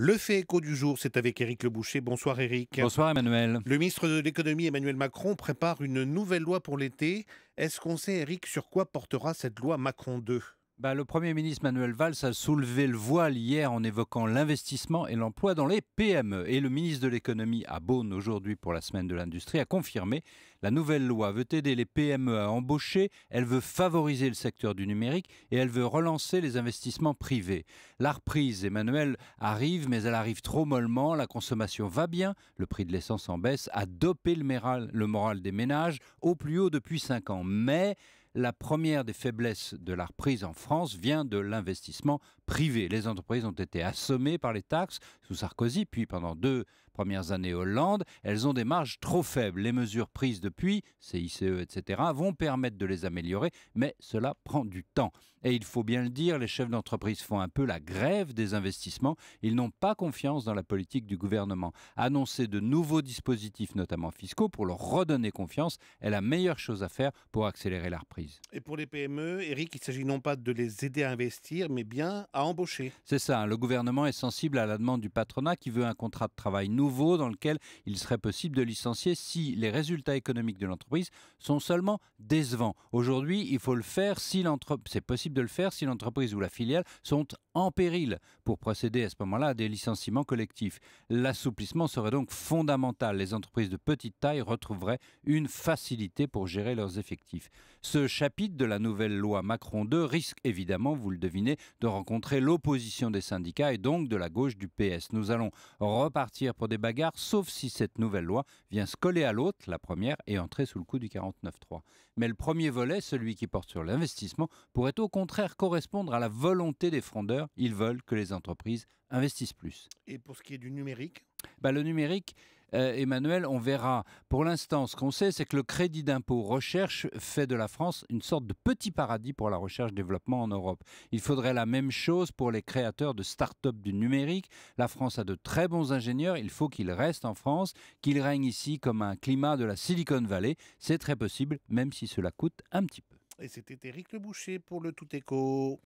Le fait écho du jour, c'est avec Éric Le Boucher. Bonsoir Éric. Bonsoir Emmanuel. Le ministre de l'économie Emmanuel Macron prépare une nouvelle loi pour l'été. Est-ce qu'on sait Éric sur quoi portera cette loi Macron 2 bah, le Premier ministre Manuel Valls a soulevé le voile hier en évoquant l'investissement et l'emploi dans les PME. Et le ministre de l'économie à Beaune aujourd'hui pour la semaine de l'industrie a confirmé la nouvelle loi veut aider les PME à embaucher, elle veut favoriser le secteur du numérique et elle veut relancer les investissements privés. La reprise, Emmanuel, arrive, mais elle arrive trop mollement. La consommation va bien, le prix de l'essence en baisse, a dopé le moral, le moral des ménages au plus haut depuis 5 ans. Mais la première des faiblesses de la reprise en France vient de l'investissement privées. Les entreprises ont été assommées par les taxes sous Sarkozy, puis pendant deux premières années Hollande, elles ont des marges trop faibles. Les mesures prises depuis, CICE, etc., vont permettre de les améliorer, mais cela prend du temps. Et il faut bien le dire, les chefs d'entreprise font un peu la grève des investissements. Ils n'ont pas confiance dans la politique du gouvernement. Annoncer de nouveaux dispositifs, notamment fiscaux, pour leur redonner confiance est la meilleure chose à faire pour accélérer la reprise. Et pour les PME, Eric, il s'agit non pas de les aider à investir, mais bien à embaucher. C'est ça, le gouvernement est sensible à la demande du patronat qui veut un contrat de travail nouveau dans lequel il serait possible de licencier si les résultats économiques de l'entreprise sont seulement décevants. Aujourd'hui, il faut le faire si c'est possible de le faire si l'entreprise ou la filiale sont en péril pour procéder à ce moment-là à des licenciements collectifs. L'assouplissement serait donc fondamental. Les entreprises de petite taille retrouveraient une facilité pour gérer leurs effectifs. Ce chapitre de la nouvelle loi Macron 2 risque évidemment, vous le devinez, de rencontrer l'opposition des syndicats et donc de la gauche du PS. Nous allons repartir pour des bagarres, sauf si cette nouvelle loi vient se coller à l'autre, la première, et entrer sous le coup du 49.3. Mais le premier volet, celui qui porte sur l'investissement, pourrait au contraire correspondre à la volonté des frondeurs. Ils veulent que les entreprises investissent plus. Et pour ce qui est du numérique bah, Le numérique, euh, Emmanuel, on verra. Pour l'instant, ce qu'on sait, c'est que le crédit d'impôt recherche fait de la France une sorte de petit paradis pour la recherche-développement en Europe. Il faudrait la même chose pour les créateurs de start-up du numérique. La France a de très bons ingénieurs, il faut qu'ils restent en France, qu'ils règnent ici comme un climat de la Silicon Valley. C'est très possible, même si cela coûte un petit peu. Et c'était Eric Le Boucher pour le Tout Écho.